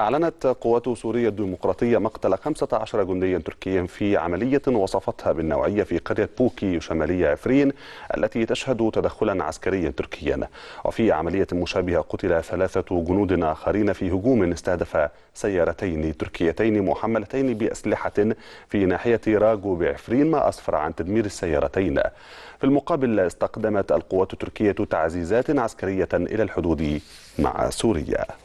أعلنت قوات سوريا الديمقراطية مقتل 15 جنديا تركيا في عملية وصفتها بالنوعية في قرية بوكي شمالية عفرين التي تشهد تدخلا عسكريا تركيا وفي عملية مشابهة قتل ثلاثة جنود آخرين في هجوم استهدف سيارتين تركيتين محملتين بأسلحة في ناحية راجو بعفرين ما أسفر عن تدمير السيارتين في المقابل استقدمت القوات التركية تعزيزات عسكرية إلى الحدود مع سوريا